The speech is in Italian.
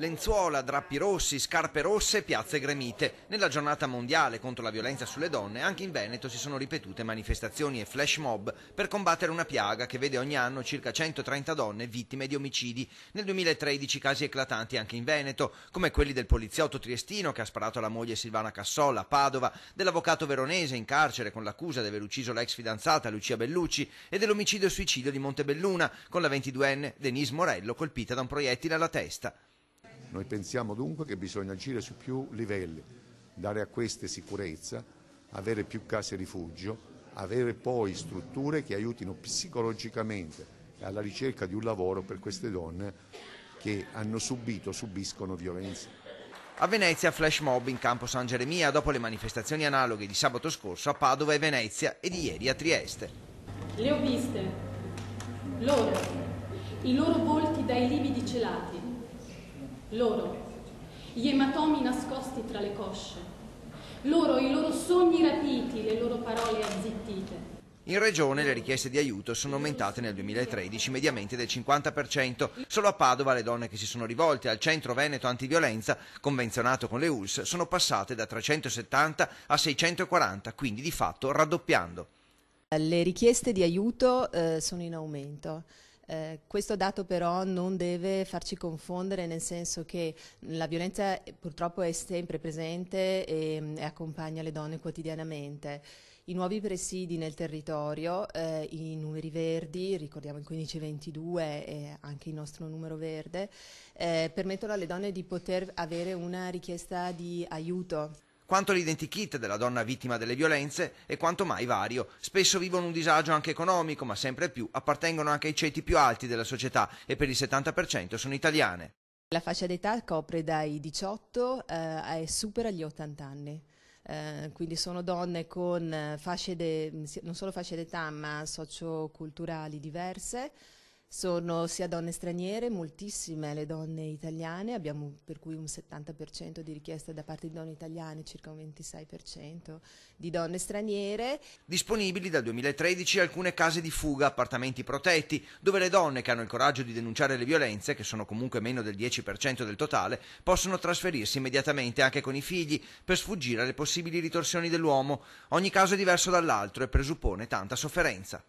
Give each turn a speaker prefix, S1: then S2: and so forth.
S1: lenzuola, drappi rossi, scarpe rosse, e piazze gremite. Nella giornata mondiale contro la violenza sulle donne, anche in Veneto si sono ripetute manifestazioni e flash mob per combattere una piaga che vede ogni anno circa 130 donne vittime di omicidi. Nel 2013 casi eclatanti anche in Veneto, come quelli del poliziotto triestino che ha sparato alla moglie Silvana Cassola a Padova, dell'avvocato veronese in carcere con l'accusa di aver ucciso l'ex fidanzata Lucia Bellucci e dell'omicidio-suicidio e di Montebelluna con la 22enne Denise Morello colpita da un proiettile alla testa. Noi pensiamo dunque che bisogna agire su più livelli, dare a queste sicurezza, avere più case rifugio, avere poi strutture che aiutino psicologicamente alla ricerca di un lavoro per queste donne che hanno subito, subiscono violenze. A Venezia flash mob in campo San Geremia dopo le manifestazioni analoghe di sabato scorso a Padova e Venezia e di ieri a Trieste.
S2: Le ho viste, loro, i loro volti dai lividi celati, loro, gli ematomi nascosti tra le cosce, loro i loro sogni rapiti, le loro parole azzittite.
S1: In regione le richieste di aiuto sono aumentate nel 2013 mediamente del 50%. Solo a Padova le donne che si sono rivolte al Centro Veneto Antiviolenza, convenzionato con le ULS, sono passate da 370 a 640, quindi di fatto raddoppiando.
S2: Le richieste di aiuto eh, sono in aumento. Eh, questo dato però non deve farci confondere nel senso che la violenza eh, purtroppo è sempre presente e, mm, e accompagna le donne quotidianamente. I nuovi presidi nel territorio, eh, i numeri verdi, ricordiamo il 1522 e anche il nostro numero verde, eh, permettono alle donne di poter avere una richiesta di aiuto
S1: quanto l'identikit della donna vittima delle violenze è quanto mai vario. Spesso vivono un disagio anche economico, ma sempre più appartengono anche ai ceti più alti della società e per il 70% sono italiane.
S2: La fascia d'età copre dai 18 eh, e supera gli 80 anni. Eh, quindi sono donne con eh, fasce de, non solo fasce d'età ma socioculturali diverse, sono sia donne straniere, moltissime le donne italiane, abbiamo per cui un 70% di richieste da parte di donne italiane, circa un 26% di donne straniere.
S1: Disponibili dal 2013 alcune case di fuga, appartamenti protetti, dove le donne che hanno il coraggio di denunciare le violenze, che sono comunque meno del 10% del totale, possono trasferirsi immediatamente anche con i figli per sfuggire alle possibili ritorsioni dell'uomo. Ogni caso è diverso dall'altro e presuppone tanta sofferenza.